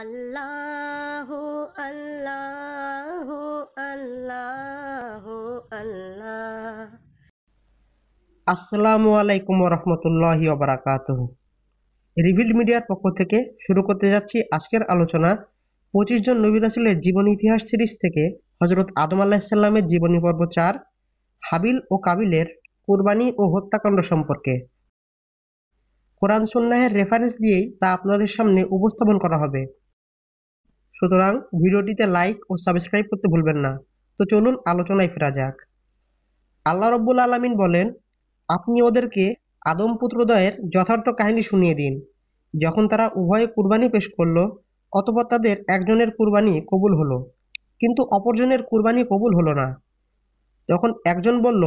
আল্লাহ আল্লাহ আল্লাহ আল্লাহ আসসালামু আলাইকুম রহমতুল্লাহি বারাকাত রিভিল মিডিয়ার পক্ষ থেকে শুরু করতে যাচ্ছি আজকের আলোচনা পঁচিশ জন নবী রাসুলের জীবন ইতিহাস সিরিজ থেকে হজরত আদম আল্লাহিসাল্লামের জীবনী পর্ব চার হাবিল ও কাবিলের কুরবানি ও হত্যাকাণ্ড সম্পর্কে কোরআন সন্ন্যাহের রেফারেন্স দিয়েই তা আপনাদের সামনে উপস্থাপন করা হবে সুতরাং ভিডিওটিতে লাইক ও সাবস্ক্রাইব করতে ভুলবেন না তো চলুন আলোচনায় ফেরা যাক আল্লাহ রব্বুল আলমিন বলেন আপনি ওদেরকে আদম পুত্রদয়ের যথার্থ কাহিনী শুনিয়ে দিন যখন তারা উভয়ে কুরবানি পেশ করল অতপর তাদের একজনের কুরবানি কবুল হলো কিন্তু অপরজনের কুরবানি কবুল হলো না তখন একজন বলল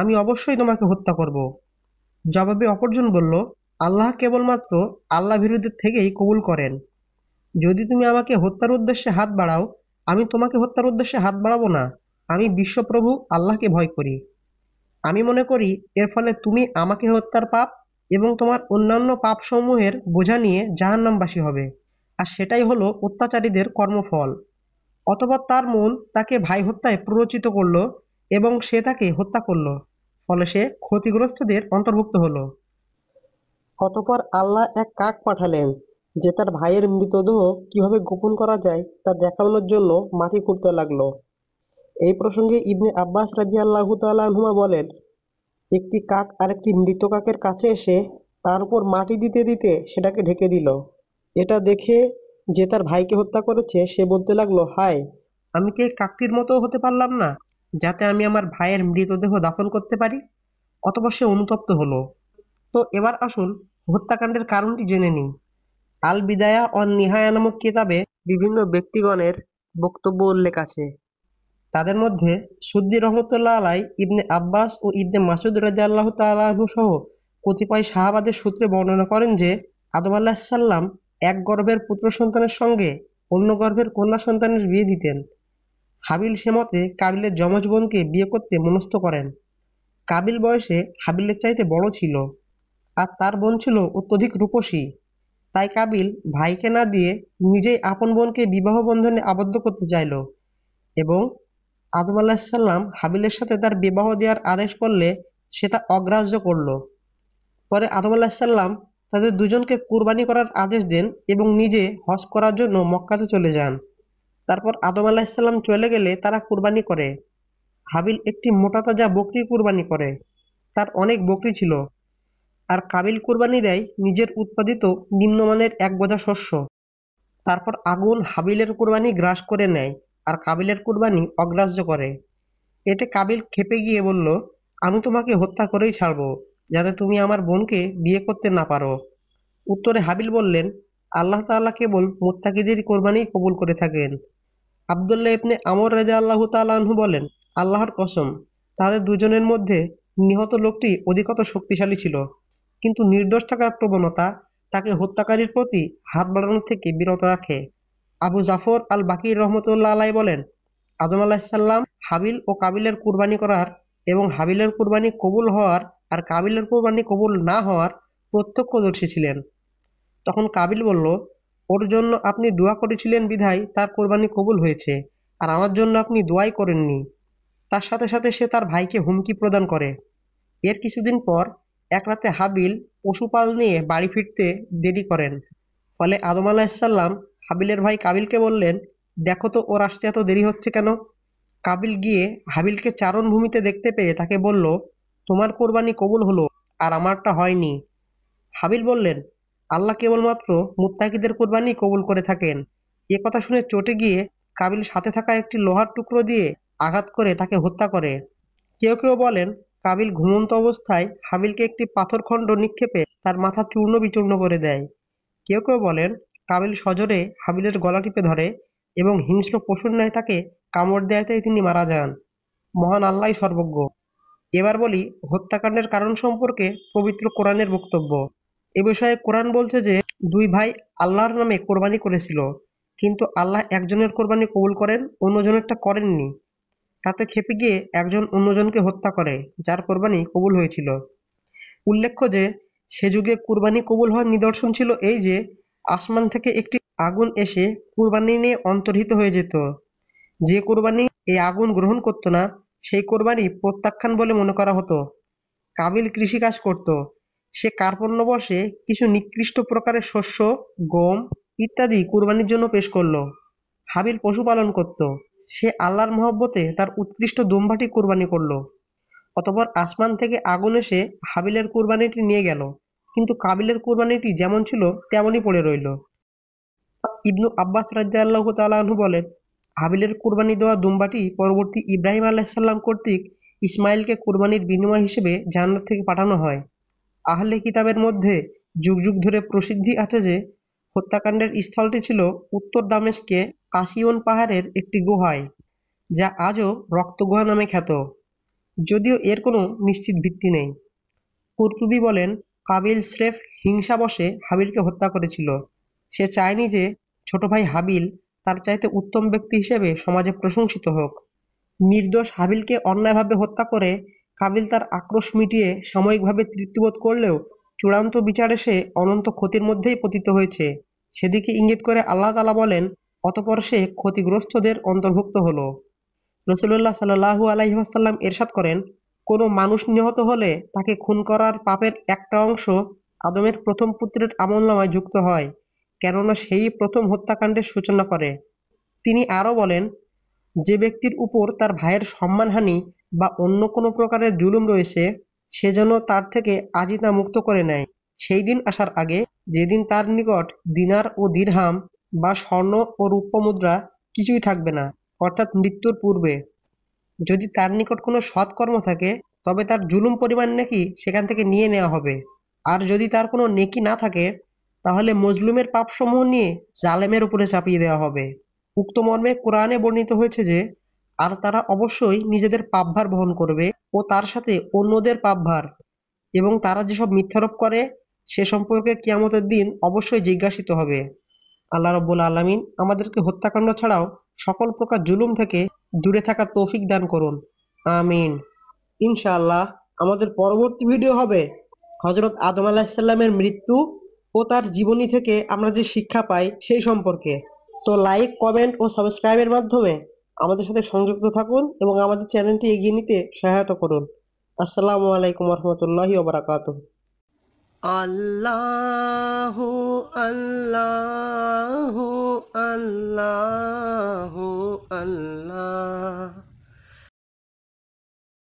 আমি অবশ্যই তোমাকে হত্যা করব জবাবে অপরজন বলল আল্লাহ কেবলমাত্র আল্লাহ বিরুদ্ধে থেকেই কবুল করেন যদি তুমি আমাকে হত্যার উদ্দেশ্যে হাত বাড়াও আমি তোমাকে হত্যার উদ্দেশ্যে হাত বাড়াবো না আমি বিশ্বপ্রভু আল্লাহকে ভয় করি আমি মনে করি এর ফলে তুমি আমাকে হত্যার পাপ এবং তোমার অন্যান্য পাপ সমূহের বোঝা নিয়ে জাহান্নামবাসী হবে আর সেটাই হলো অত্যাচারীদের কর্মফল অথবা তার মন তাকে ভাই হত্যায় প্ররোচিত করল এবং সে তাকে হত্যা করল ফলে সে ক্ষতিগ্রস্তদের অন্তর্ভুক্ত হলো অতপর আল্লাহ এক কাক পাঠালেন যে তার ভাইয়ের মৃতদেহ কিভাবে গোপন করা যায় তা দেখানোর জন্য মাটি খুঁড়তে লাগলো এই প্রসঙ্গে ইবনে আব্বাস রাজি আল্লাহ তালুমা বলেন একটি কাক আরেকটি মৃত কাকের কাছে এসে তার উপর মাটি দিতে দিতে সেটাকে ঢেকে দিল এটা দেখে যে তার ভাইকে হত্যা করেছে সে বলতে লাগলো হায় আমি কি এই কাকটির মতো হতে পারলাম না যাতে আমি আমার ভাইয়ের মৃতদেহ দাফন করতে পারি অতপর সে অনুতপ্ত হলো তো এবার আসুন হত্যাকাণ্ডের কারণটি জেনে নিন আল বিদায়া অন নিহায়া নামক কিতাবে বিভিন্ন ব্যক্তিগণের বক্তব্য উল্লেখ আছে তাদের মধ্যে সুদ্দি রহমতুল্লাহ আলাই ইবনে আব্বাস ও ইবনে মাসুদ রাজা আল্লাহ তালু সহ কতিপয় শাহাবাদের সূত্রে বর্ণনা করেন যে আদম আল্লাহ সাল্লাম এক গর্ভের পুত্র সন্তানের সঙ্গে অন্য গর্ভের কন্যা সন্তানের বিয়ে দিতেন হাবিল সে মতে কাবিলের যমজ বোনকে বিয়ে করতে মনস্থ করেন কাবিল বয়সে হাবিলের চাইতে বড় ছিল আর তার বোন ছিল অত্যধিক রূপসী তাই কাবিল ভাইকে না দিয়ে নিজেই আপন বোনকে বিবাহ বন্ধনে আবদ্ধ করতে চাইল এবং আদম আলাহিসাল্লাম হাবিলের সাথে তার বিবাহ দেওয়ার আদেশ করলে সে তা অগ্রাহ্য করল পরে আদম আলাহিসাল্লাম তাদের দুজনকে কুরবানি করার আদেশ দেন এবং নিজে হজ করার জন্য মক্কাতে চলে যান তারপর আদম আলাহিসাল্লাম চলে গেলে তারা কুরবানি করে হাবিল একটি মোটা তাজা বকরি কুরবানি করে তার অনেক বকরি ছিল আর কাবিল কুরবানি দেয় নিজের উৎপাদিত নিম্নমানের এক গজা শস্য তারপর আগুন হাবিলের কুরবানি গ্রাস করে নেয় আর কাবিলের কুরবানি অগ্রাহ্য করে এতে কাবিল খেপে গিয়ে বলল আমি তোমাকে হত্যা করেই ছাড়ব যাতে তুমি আমার বোনকে বিয়ে করতে না পারো উত্তরে হাবিল বললেন আল্লাহ তাল্লাহ কেবল মোত্তাকিদের কোরবানি কবুল করে থাকেন আবদুল্লাহ ইবনে আমর রাজা আল্লাহ তালাহু বলেন আল্লাহর কসম তাদের দুজনের মধ্যে নিহত লোকটি অধিকত শক্তিশালী ছিল কিন্তু নির্দোষ থাকার প্রবণতা তাকে হত্যাকারীর প্রতি হাত বাড়ানো থেকে বিরত রাখে আবু জাফর আল বাকির রহমতুল্লাহ আলাই বলেন আদম আলাহিসাল্লাম হাবিল ও কাবিলের কুরবানি করার এবং হাবিলের কুরবানি কবুল হওয়ার আর কাবিলের কুরবানি কবুল না হওয়ার প্রত্যক্ষদর্শী ছিলেন তখন কাবিল বলল ওর জন্য আপনি দোয়া করেছিলেন বিধায় তার কোরবানি কবুল হয়েছে আর আমার জন্য আপনি দোয়াই করেননি তার সাথে সাথে সে তার ভাইকে হুমকি প্রদান করে এর কিছুদিন পর এক রাতে হাবিল পশুপাল নিয়ে বাড়ি ফিরতে দেরি করেন ফলে আদম আলাহিসাল্লাম হাবিলের ভাই কাবিলকে বললেন দেখো তো ওর আসতে এত দেরি হচ্ছে কেন কাবিল গিয়ে হাবিলকে চারণভূমিতে দেখতে পেয়ে তাকে বলল তোমার কোরবানি কবুল হলো আর আমারটা হয়নি হাবিল বললেন আল্লাহ কেবলমাত্র মুত্তাকিদের কোরবানি কবুল করে থাকেন এ কথা শুনে চটে গিয়ে কাবিল সাথে থাকা একটি লোহার টুকরো দিয়ে আঘাত করে তাকে হত্যা করে কেউ কেউ বলেন কাবিল ঘুমন্ত অবস্থায় হাবিলকে একটি পাথরখণ্ড নিক্ষেপে তার মাথা চূর্ণ বিচূর্ণ করে দেয় কেউ কেউ বলেন কাবিল সজরে হাবিলের গলা টিপে ধরে এবং হিংস্র পশুর ন্যায় তাকে কামড় দেয়াতেই তিনি মারা যান মহান আল্লাহ সর্বজ্ঞ এবার বলি হত্যাকাণ্ডের কারণ সম্পর্কে পবিত্র কোরআনের বক্তব্য এ বিষয়ে কোরআন বলছে যে দুই ভাই আল্লাহর নামে কোরবানি করেছিল কিন্তু আল্লাহ একজনের কোরবানি কবুল করেন অন্যজনেরটা করেননি তাতে খেপে গিয়ে একজন অন্যজনকে হত্যা করে যার কোরবানি কবুল হয়েছিল উল্লেখ্য যে সে যুগে কুরবানি কবুল হওয়ার নিদর্শন ছিল এই যে আসমান থেকে একটি আগুন এসে কুরবানি নিয়ে অন্তর্হিত হয়ে যেত যে কোরবানি এই আগুন গ্রহণ করত না সেই কোরবানি প্রত্যাখ্যান বলে মনে করা হতো কাবিল কৃষিকাজ করত সে বসে কিছু নিকৃষ্ট প্রকারের শস্য গম ইত্যাদি কুরবানির জন্য পেশ করল হাবিল পশুপালন করত সে আল্লাহর মহব্বতে তার উৎকৃষ্ট দুম্বাটি কোরবানি করল অতপর আসমান থেকে আগুন এসে হাবিলের কোরবানিটি নিয়ে গেল কিন্তু কাবিলের কোরবানিটি যেমন ছিল তেমনই পড়ে রইল ইবনু আব্বাস আল্লাহ তালাহু বলেন হাবিলের কোরবানি দেওয়া দুম্বাটি পরবর্তী ইব্রাহিম আলাহিসাল্লাম কর্তৃক ইসমাইলকে কোরবানির বিনিময় হিসেবে জান্নাত থেকে পাঠানো হয় আহলে কিতাবের মধ্যে যুগ যুগ ধরে প্রসিদ্ধি আছে যে হত্যাকাণ্ডের স্থলটি ছিল উত্তর দামেশকে কাশিয়ন পাহাড়ের একটি গুহায় যা আজও রক্তগুহা নামে খ্যাত যদিও এর কোনো নিশ্চিত ভিত্তি নেই কুর্তুবি বলেন কাবিল শ্রেফ হিংসাবশে হাবিলকে হত্যা করেছিল সে চায়নি যে ছোট ভাই হাবিল তার চাইতে উত্তম ব্যক্তি হিসেবে সমাজে প্রশংসিত হোক নির্দোষ হাবিলকে অন্যায়ভাবে হত্যা করে কাবিল তার আক্রোশ মিটিয়ে সাময়িকভাবে তৃপ্তিবোধ করলেও চূড়ান্ত বিচারে সে অনন্ত ক্ষতির মধ্যেই পতিত হয়েছে সেদিকে ইঙ্গিত করে আল্লাহ তালা বলেন অতপর সে ক্ষতিগ্রস্তদের অন্তর্ভুক্ত হলো রসুল্লাহ সাল্লাহু আসাল্লাম এরশাদ করেন কোনো মানুষ নিহত হলে তাকে খুন করার পাপের একটা অংশ আদমের প্রথম পুত্রের আমলনামায় যুক্ত হয় কেননা সেই প্রথম হত্যাকাণ্ডের সূচনা করে তিনি আরও বলেন যে ব্যক্তির উপর তার ভাইয়ের সম্মানহানি বা অন্য কোনো প্রকারের জুলুম রয়েছে সে যেন তার থেকে আজিতা মুক্ত করে নেয় সেই দিন আসার আগে যেদিন তার নিকট দিনার ও দিরহাম বা স্বর্ণ ও রূপ মুদ্রা কিছুই থাকবে না অর্থাৎ মৃত্যুর পূর্বে যদি তার নিকট কোনো সৎকর্ম থাকে তবে তার জুলুম পরিমাণ নাকি সেখান থেকে নিয়ে নেওয়া হবে আর যদি তার কোনো নেকি না থাকে তাহলে মজলুমের পাপসমূহ নিয়ে জালেমের উপরে চাপিয়ে দেওয়া হবে উক্ত মর্মে কোরআনে বর্ণিত হয়েছে যে আর তারা অবশ্যই নিজেদের পাপভার বহন করবে ও তার সাথে অন্যদের পাপভার এবং তারা যেসব মিথ্যারোপ করে সে সম্পর্কে কিয়ামতের দিন অবশ্যই জিজ্ঞাসিত হবে আল্লাহ রব্বুল আলমিন আমাদেরকে হত্যাকাণ্ড ছাড়াও সকল প্রকার জুলুম থেকে দূরে থাকা তৌফিক দান করুন আমিন ইনশাআল্লাহ আমাদের পরবর্তী ভিডিও হবে হজরত আদম আলাহিসাল্লামের মৃত্যু ও তার জীবনী থেকে আমরা যে শিক্ষা পাই সেই সম্পর্কে তো লাইক কমেন্ট ও সাবস্ক্রাইবের মাধ্যমে আমাদের সাথে সংযুক্ত থাকুন এবং আমাদের চ্যানেলটি এগিয়ে নিতে সহায়তা করুন আসসালামু আলাইকুম রহমতুল্লাহি ওবরাকাতুহ اللہ علو اللہ اللہ